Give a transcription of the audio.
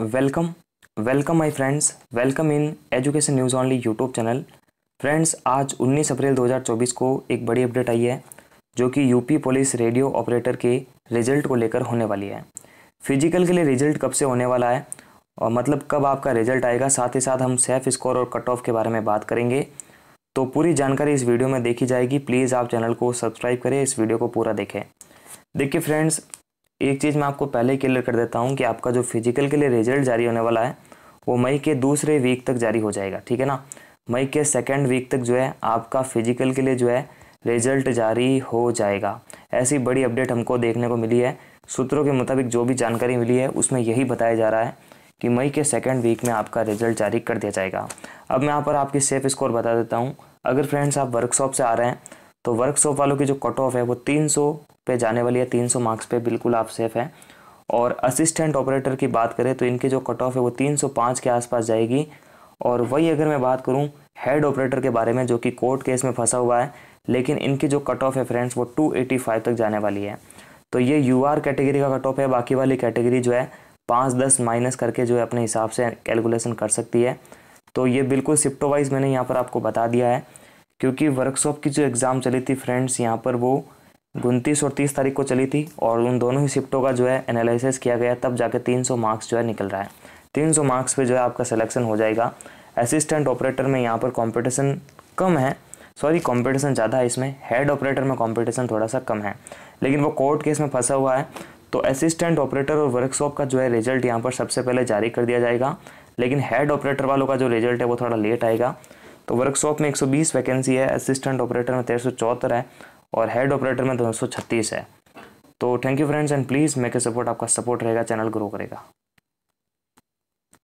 welcome welcome my friends welcome in education news only YouTube channel friends आज 19 अप्रैल 2024 को एक बड़ी अपडेट आई है जो कि यूपी पुलिस रेडियो ऑपरेटर के रिजल्ट को लेकर होने वाली है फिजिकल के लिए रिजल्ट कब से होने वाला है और मतलब कब आपका रिजल्ट आएगा साथ ही साथ हम सेफ स्कोर और कट ऑफ के बारे में बात करेंगे तो पूरी जानकारी इस वीडियो में देखी जाएगी प्लीज़ आप चैनल को सब्सक्राइब करें इस वीडियो को पूरा देखें देखिए फ्रेंड्स एक चीज़ मैं आपको पहले ही क्लियर कर देता हूँ कि आपका जो फिजिकल के लिए रिजल्ट जारी होने वाला है वो मई के दूसरे वीक तक जारी हो जाएगा ठीक है ना मई के सेकेंड वीक तक जो है आपका फिजिकल के लिए जो है रिजल्ट जारी हो जाएगा ऐसी बड़ी अपडेट हमको देखने को मिली है सूत्रों के मुताबिक जो भी जानकारी मिली है उसमें यही बताया जा रहा है कि मई के सेकेंड वीक में आपका रिजल्ट जारी कर दिया जाएगा अब मैं यहाँ पर आपकी सेफ स्कोर बता देता हूँ अगर फ्रेंड्स आप वर्कशॉप से आ रहे हैं तो वर्कशॉप वालों की जो कट ऑफ है वो तीन सौ पे जाने वाली है 300 मार्क्स पे बिल्कुल आप सेफ हैं और असिस्टेंट ऑपरेटर की बात करें तो इनकी जो कट ऑफ है वो 305 के आसपास जाएगी और वही अगर मैं बात करूँ हेड ऑपरेटर के बारे में जो कि कोर्ट केस में फंसा हुआ है लेकिन इनकी जो कट ऑफ है फ्रेंड्स वो फाइव तक जाने वाली है तो ये यू कैटेगरी का कट ऑफ है बाकी वाली कैटेगरी जो है पाँच दस माइनस करके जो है अपने हिसाब से कैलकुलेशन कर सकती है तो ये बिल्कुल शिफ्टो वाइज मैंने यहाँ पर आपको बता दिया है क्योंकि वर्कशॉप की जो एग्ज़ाम चली थी फ्रेंड्स यहाँ पर वो उनतीस और तीस तारीख को चली थी और उन दोनों ही शिफ्टों का जो है एनालिसिस किया गया तब जाके तीन सौ मार्क्स जो है निकल रहा है तीन सौ मार्क्स पे जो है आपका सिलेक्शन हो जाएगा असिस्टेंट ऑपरेटर में यहाँ पर कॉम्पिटिशन कम है सॉरी कॉम्पिटिशन ज़्यादा है इसमें हेड ऑपरेटर में कॉम्पिटिशन थोड़ा सा कम है लेकिन वो कोर्ट केस में फंसा हुआ है तो असिस्टेंट ऑपरेटर और वर्कशॉप का जो है रिजल्ट यहाँ पर सबसे पहले जारी कर दिया जाएगा लेकिन हेड ऑपरेटर वालों का जो रिजल्ट है वो थोड़ा लेट आएगा तो वर्कशॉप में 120 वैकेंसी है असिस्टेंट ऑपरेटर में तेरह है और हेड ऑपरेटर में तो दो है तो thank you friends and please मेरे सपोर्ट आपका सपोर्ट रहेगा चैनल ग्रो करेगा